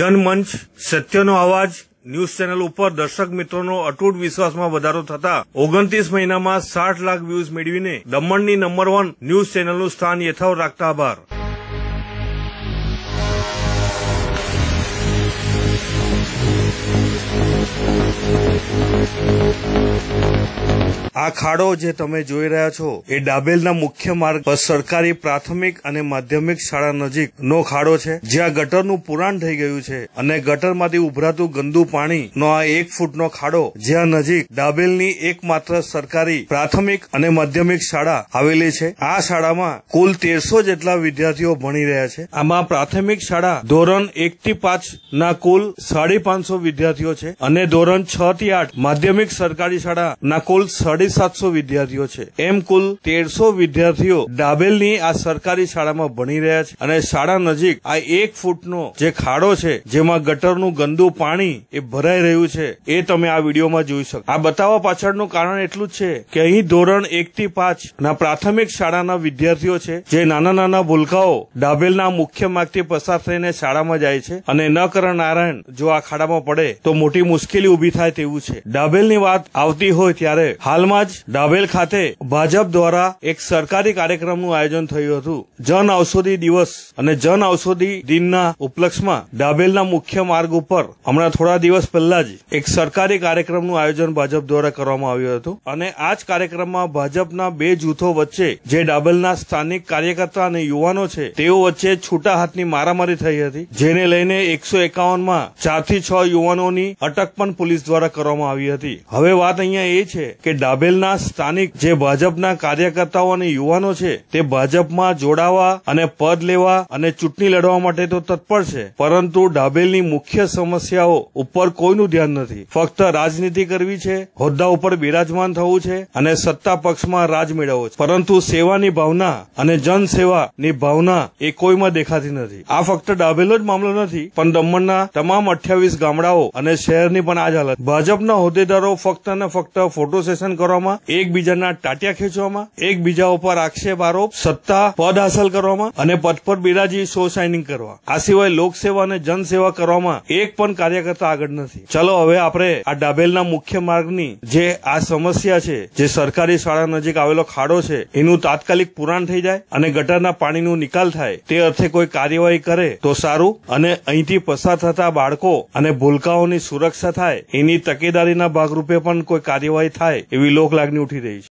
જનમંચ સત્યનો અવાજ news channel ઉપર દર્શક મિત્રોનો અતૂટ વિશ્વાસમાં વધારો થતા ઓગણત્રીસ મહિનામાં સાઠ લાખ વ્યૂઝ મેળવીને દમણની નંબર વન ન્યૂઝ ચેનલનું સ્થાન યથાવ રાખતા આભાર Thank you. આ ખાડો જે તમે જોઈ રહ્યા છો એ ડાબેલના મુખ્ય માર્ગ પર સરકારી પ્રાથમિક અને માધ્યમિક શાળા નજીક નો ખાડો છે જ્યાં ગટરનું પુરાણ થઈ ગયું છે અને ગટરમાંથી ઉભરાતું ગંદુ પાણી નો આ એક ફૂટનો ખાડો જ્યાં નજીક ડાબેલની એકમાત્ર સરકારી પ્રાથમિક અને માધ્યમિક શાળા આવેલી છે આ શાળામાં કુલ તેરસો જેટલા વિદ્યાર્થીઓ ભણી રહ્યા છે આમાં પ્રાથમિક શાળા ધોરણ એક થી પાંચ ના કુલ સાડી પાંચસો વિદ્યાર્થીઓ છે અને ધોરણ છ થી આઠ માધ્યમિક સરકારી શાળા ના કુલ સાડી સાડી સાતસો વિદ્યાર્થીઓ છે એમ કુલ તેરસો વિદ્યાર્થીઓ ડાબેલની આ સરકારી શાળામાં ભણી રહ્યા છે અને શાળા નજીક આ એક ફૂટનો જે ખાડો છે જેમાં ગટરનું ગંદુ પાણી એ ભરાઈ રહ્યું છે એ તમે આ વિડીયોમાં જોઈ શકો આ બતાવવા પાછળનું કારણ એટલું જ છે કે અહીં ધોરણ એક થી પાંચ ના પ્રાથમિક શાળાના વિદ્યાર્થીઓ છે જે નાના નાના ભૂલકાઓ ડાબેલના મુખ્ય માર્ગથી પસાર થઈને શાળામાં જાય છે અને ન કરણ નારાયણ જો આ ખાડામાં પડે તો મોટી મુશ્કેલી ઉભી થાય તેવું છે ડાબેલની વાત આવતી હોય ત્યારે હાલમાં તાજેતરમાં જ ડાભેલ ખાતે ભાજપ દ્વારા એક સરકારી કાર્યક્રમનું આયોજન થયું હતું જન ઔષધિ દિવસ અને જન ઔષધિ દિનના ઉપલક્ષમાં ડાભેલના મુખ્ય માર્ગ ઉપર હમણાં થોડા દિવસ પહેલા જ એક સરકારી કાર્યક્રમનું આયોજન ભાજપ દ્વારા કરવામાં આવ્યું હતું અને આ જ કાર્યક્રમમાં ભાજપના બે જૂથો વચ્ચે જે ડાભેલના સ્થાનિક કાર્યકર્તા અને યુવાનો છે તેઓ વચ્ચે છૂટા હાથની મારામારી થઈ હતી જેને લઈને એકસો એકાવનમાં ચારથી છ યુવાનોની અટક પણ પોલીસ દ્વારા કરવામાં આવી હતી હવે વાત અહીંયા એ છે કે ડાભેલ રાભેલના સ્થાનિક જે ભાજપના કાર્યકર્તાઓ અને યુવાનો છે તે ભાજપમાં જોડાવા અને પદ લેવા અને ચૂંટણી લડવા માટે તો તત્પર છે પરંતુ ડાબેલની મુખ્ય સમસ્યાઓ ઉપર કોઈનું ધ્યાન નથી ફક્ત રાજનીતિ કરવી છે હોદ્દા ઉપર બિરાજમાન થવું છે અને સત્તા પક્ષમાં રાજ મેળવવો છે પરંતુ સેવાની ભાવના અને જનસેવાની ભાવના એ કોઈમાં દેખાતી નથી આ ફક્ત ડાબેલો જ મામલો નથી પણ દમણના તમામ અઠ્યાવીસ ગામડાઓ અને શહેરની પણ આ જ હાલત ભાજપના હોદ્દેદારો ફક્ત અને ફક્ત ફોટો સેશન કરવા કરવામાં એકબીજાના ટાટિયા ખેંચવામાં એકબીજા ઉપર આક્ષેપ આરોપ સત્તા પદ હાંસલ કરવામાં અને પદ પર બિરાજી શો સાઇનિંગ કરવા આ સિવાય લોકસેવા અને જનસેવા કરવામાં એક પણ કાર્યકર્તા આગળ નથી ચલો હવે આપણે આ ડાબેલના મુખ્ય માર્ગની જે આ સમસ્યા છે જે સરકારી શાળા નજીક આવેલો ખાડો છે એનું તાત્કાલિક પુરાણ થઈ જાય અને ગટરના પાણીનો નિકાલ થાય તે અર્થે કોઈ કાર્યવાહી કરે તો સારું અને અહીંથી પસાર થતા બાળકો અને ભૂલકાઓની સુરક્ષા થાય એની તકેદારીના ભાગરૂપે પણ કોઈ કાર્યવાહી થાય એવી લોક લાગણી ઉઠી રહી છે